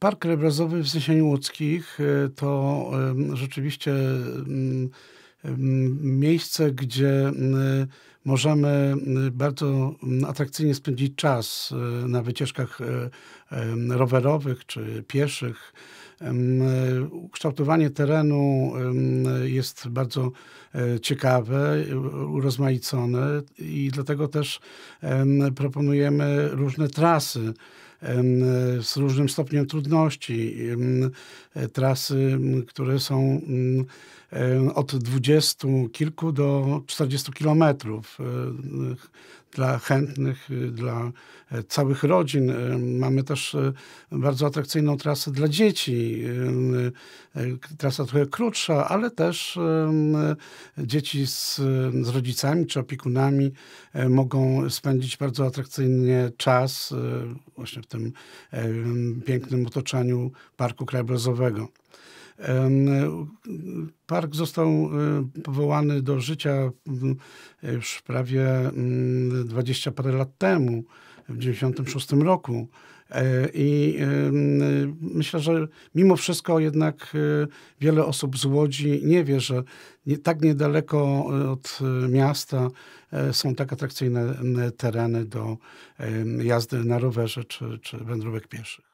Park Rebrazowy w Zesieniu Łódzkich e, to e, rzeczywiście mm, mm, miejsce, gdzie e, możemy bardzo mm, atrakcyjnie spędzić czas na wycieczkach rowerowych czy pieszych. E, Kształtowanie terenu jest bardzo e, ciekawe, urozmaicone i dlatego też proponujemy różne trasy z różnym stopniem trudności. E, trasy, które są od 20 kilku do 40 kilometrów dla chętnych, y, dla całych rodzin. Mamy też bardzo atrakcyjną trasę dla dzieci, Y, y, trasa trochę krótsza, ale też y, dzieci z, z rodzicami czy opiekunami mogą spędzić bardzo atrakcyjnie czas właśnie w tym pięknym otoczeniu Parku Krajobrazowego. Park został powołany do życia już prawie 20 mm, parę lat temu, w 1996 roku. E, I myślę, że mimo wszystko jednak e, wiele osób z Łodzi nie wie, że nie, tak niedaleko e, od miasta są tak atrakcyjne tereny do jazdy na rowerze czy, czy wędrówek pieszych.